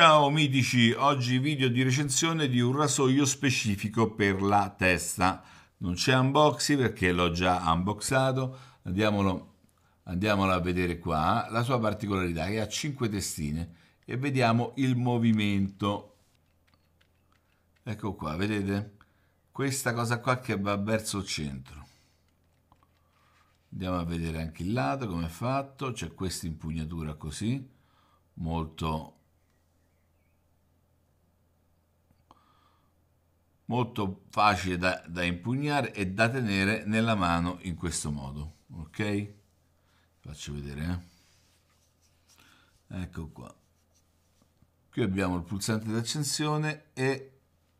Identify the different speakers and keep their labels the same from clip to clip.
Speaker 1: Ciao mitici, oggi video di recensione di un rasoio specifico per la testa. Non c'è unboxing perché l'ho già unboxato, andiamolo, andiamolo a vedere qua. Eh. La sua particolarità è che ha 5 testine e vediamo il movimento. Ecco qua, vedete? Questa cosa qua che va verso il centro. Andiamo a vedere anche il lato come è fatto, c'è questa impugnatura così, molto molto facile da, da, impugnare e da tenere nella mano in questo modo ok faccio vedere eh? ecco qua qui abbiamo il pulsante di accensione e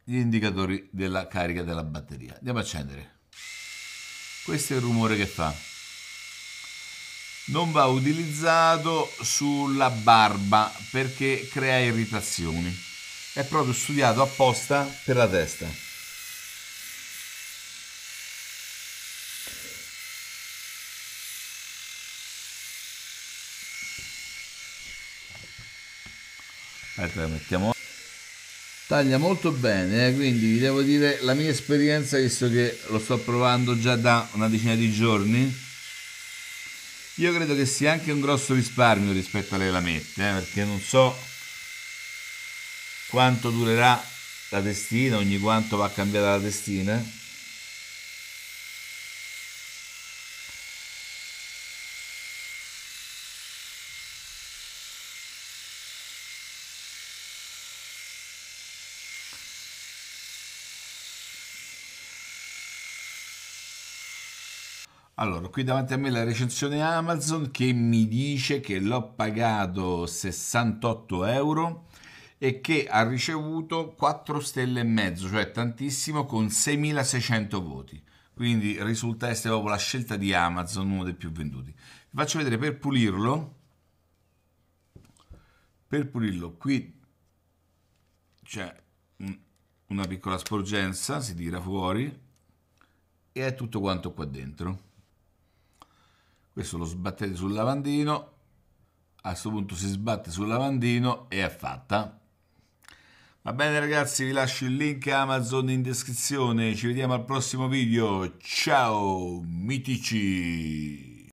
Speaker 1: gli indicatori della carica della batteria andiamo a accendere questo è il rumore che fa non va utilizzato sulla barba perché crea irritazioni è proprio studiato apposta per la testa Aspetta, mettiamo. Taglia molto bene, eh, quindi vi devo dire la mia esperienza, visto che lo sto provando già da una decina di giorni. Io credo che sia anche un grosso risparmio rispetto alle lamette, eh, perché non so quanto durerà la testina, ogni quanto va cambiata la testina. Allora, qui davanti a me la recensione Amazon che mi dice che l'ho pagato 68 euro e che ha ricevuto 4 stelle e mezzo, cioè tantissimo, con 6.600 voti. Quindi risulta essere proprio la scelta di Amazon, uno dei più venduti. Vi faccio vedere per pulirlo. Per pulirlo, qui c'è una piccola sporgenza, si tira fuori e è tutto quanto qua dentro. Questo lo sbattete sul lavandino, a questo punto si sbatte sul lavandino e è fatta. Va bene ragazzi, vi lascio il link Amazon in descrizione, ci vediamo al prossimo video, ciao mitici!